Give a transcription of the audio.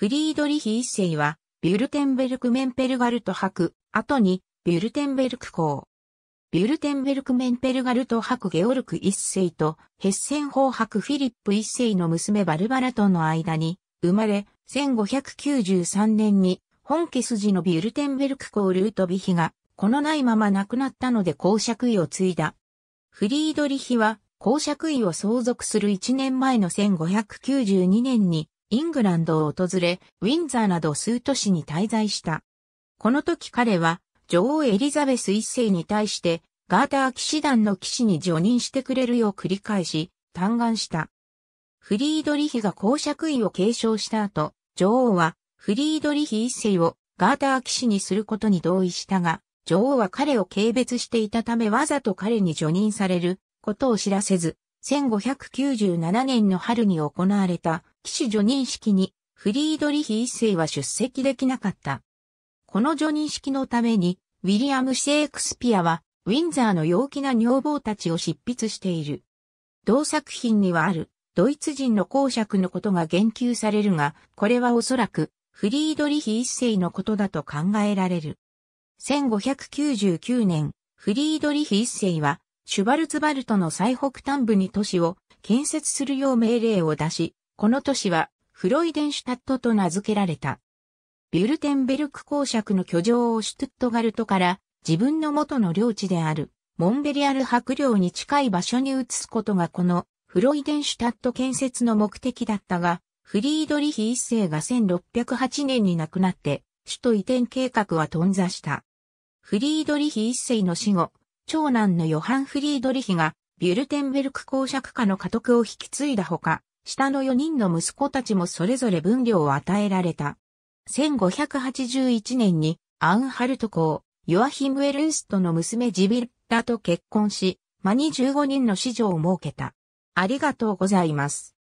フリードリヒ一世は、ビュルテンベルクメンペルガルト博、後に、ビュルテンベルク公。ビュルテンベルクメンペルガルト博ゲオルク一世と、ヘッセン法博フィリップ一世の娘バルバラとの間に、生まれ、1593年に、本家筋のビュルテンベルク公ルートビヒが、このないまま亡くなったので公爵位を継いだ。フリードリヒは、公爵位を相続する1年前の1592年に、イングランドを訪れ、ウィンザーなど数都市に滞在した。この時彼は、女王エリザベス一世に対して、ガーター騎士団の騎士に助任してくれるよう繰り返し、嘆願した。フリードリヒが公爵位を継承した後、女王はフリードリヒ一世をガーター騎士にすることに同意したが、女王は彼を軽蔑していたためわざと彼に助任されることを知らせず、1597年の春に行われた士叙任式にフリードリヒ一世は出席できなかった。この叙任式のためにウィリアム・シェイクスピアはウィンザーの陽気な女房たちを執筆している。同作品にはあるドイツ人の公爵のことが言及されるが、これはおそらくフリードリヒ一世のことだと考えられる。1599年、フリードリヒ一世は、シュバルツバルトの最北端部に都市を建設するよう命令を出し、この都市はフロイデンシュタットと名付けられた。ビュルテンベルク公爵の居城をシュトゥットガルトから自分の元の領地であるモンベリアル白領に近い場所に移すことがこのフロイデンシュタット建設の目的だったが、フリードリヒ一世が1608年に亡くなって首都移転計画は頓挫した。フリードリヒ一世の死後、長男のヨハン・フリードリヒがビュルテンベルク公爵家の家督を引き継いだほか、下の4人の息子たちもそれぞれ分量を与えられた。1581年にアンハルト公、ヨアヒム・エルンストの娘ジビルダと結婚し、間に15人の子女を設けた。ありがとうございます。